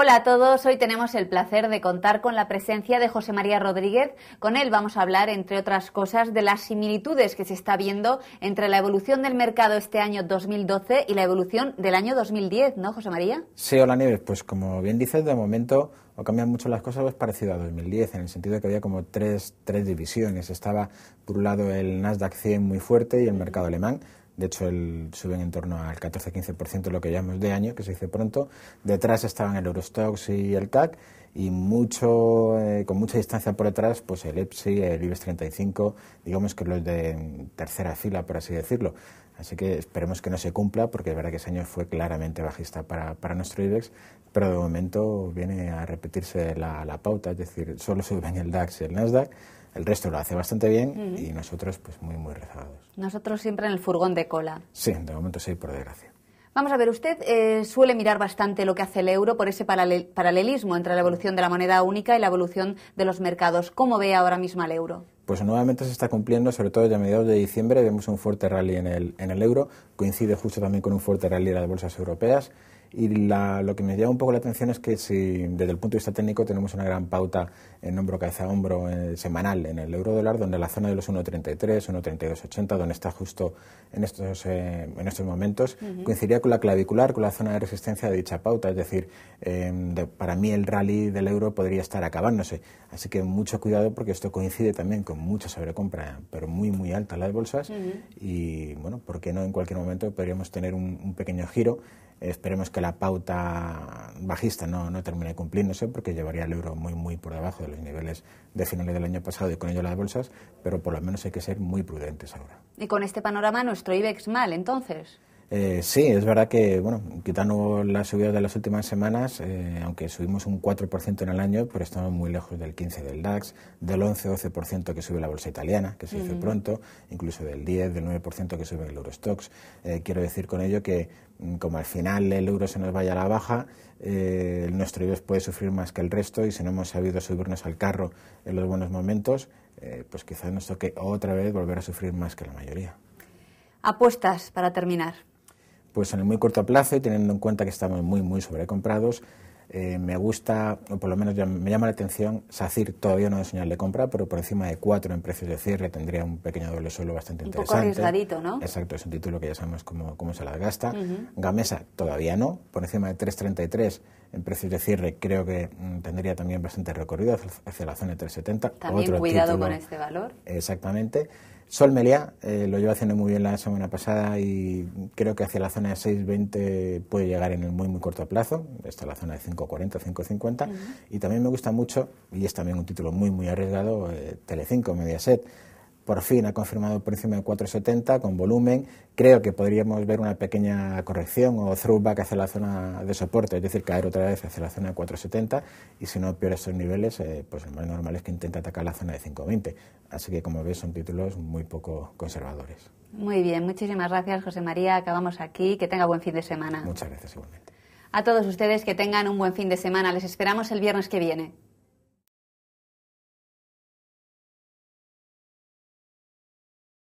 Hola a todos, hoy tenemos el placer de contar con la presencia de José María Rodríguez. Con él vamos a hablar, entre otras cosas, de las similitudes que se está viendo entre la evolución del mercado este año 2012 y la evolución del año 2010, ¿no, José María? Sí, hola Nieves, pues como bien dices, de momento o cambian mucho las cosas, es parecido a 2010, en el sentido de que había como tres, tres divisiones. Estaba, por un lado, el Nasdaq 100 muy fuerte y el mercado alemán, de hecho, el, suben en torno al 14-15% lo que llamamos de año, que se dice pronto. Detrás estaban el Eurostox y el CAC y mucho, eh, con mucha distancia por detrás, pues el EPSI, el IBEX 35, digamos que los de tercera fila, por así decirlo. Así que esperemos que no se cumpla, porque es verdad que ese año fue claramente bajista para, nuestro IBEX, pero de momento viene a repetirse la, la pauta, es decir, solo suben el DAX y el NASDAQ el resto lo hace bastante bien y nosotros pues muy, muy rezagados. Nosotros siempre en el furgón de cola. Sí, de momento sí, por desgracia. Vamos a ver, usted eh, suele mirar bastante lo que hace el euro por ese paralelismo entre la evolución de la moneda única y la evolución de los mercados. ¿Cómo ve ahora mismo el euro? Pues nuevamente se está cumpliendo, sobre todo ya a mediados de diciembre, vemos un fuerte rally en el, en el euro, coincide justo también con un fuerte rally en las bolsas europeas y lo que me llama un poco la atención es que si desde el punto de vista técnico tenemos una gran pauta en hombro cabeza hombro eh, semanal en el euro dólar, donde la zona de los 1.33, 1.32.80, donde está justo en estos, eh, en estos momentos, coincidiría con la clavicular, con la zona de resistencia de dicha pauta. Es decir, eh, para mí el rally del euro podría estar acabándose. Así que mucho cuidado porque esto coincide también con mucha sobrecompra, pero muy, muy alta las bolsas. Y bueno, ¿por qué no en cualquier momento podríamos tener un pequeño giro? Esperemos que la pauta bajista no, no termine cumpliéndose porque llevaría el euro muy, muy por debajo de los niveles de finales del año pasado y con ello las bolsas, pero por lo menos hay que ser muy prudentes ahora. ¿Y con este panorama nuestro IBEX mal entonces? Eh, sí, es verdad que, bueno, quitando las subidas de las últimas semanas, eh, aunque subimos un 4% en el año, pero estamos muy lejos del 15% del DAX, del 11-12% que sube la bolsa italiana, que se hizo pronto, incluso del 10, del 9% que sube el Eurostox. Eh, quiero decir con ello que, mm, como al final el euro se nos vaya a la baja, nuestro IBEX puede sufrir más que el resto y si no hemos sabido subirnos al carro en los buenos momentos, pues quizás nos toque otra vez volver a sufrir más que la mayoría. Apuestas para terminar. Pues en el muy corto plazo y teniendo en cuenta que estamos muy, muy sobrecomprados, eh, me gusta, o por lo menos me llama la atención, SACIR todavía no es señal de compra, pero por encima de 4 en precios de cierre tendría un pequeño doble suelo bastante interesante. Un poco arriesgadito, ¿no? Exacto, es un título que ya sabemos cómo, cómo se las gasta. Gamesa todavía no, por encima de 3,33 en precios de cierre creo que mm, tendría también bastante recorrido hacia la zona de 3,70. También cuidado con este valor. Exactamente. Sol Melia eh, lo lleva haciendo muy bien la semana pasada y creo que hacia la zona de 6.20 puede llegar en el muy muy corto plazo, está la zona de 5.40, 5.50 y también me gusta mucho, y es también un título muy muy arriesgado, tele eh, Telecinco, Mediaset por fin ha confirmado por encima de 4,70 con volumen. Creo que podríamos ver una pequeña corrección o throwback hacia la zona de soporte, es decir, caer otra vez hacia la zona de 4,70 y si no peores esos niveles, eh, pues lo más normal es que intente atacar la zona de 5,20. Así que como veis son títulos muy poco conservadores. Muy bien, muchísimas gracias José María. Acabamos aquí. Que tenga buen fin de semana. Muchas gracias igualmente. A todos ustedes que tengan un buen fin de semana. Les esperamos el viernes que viene.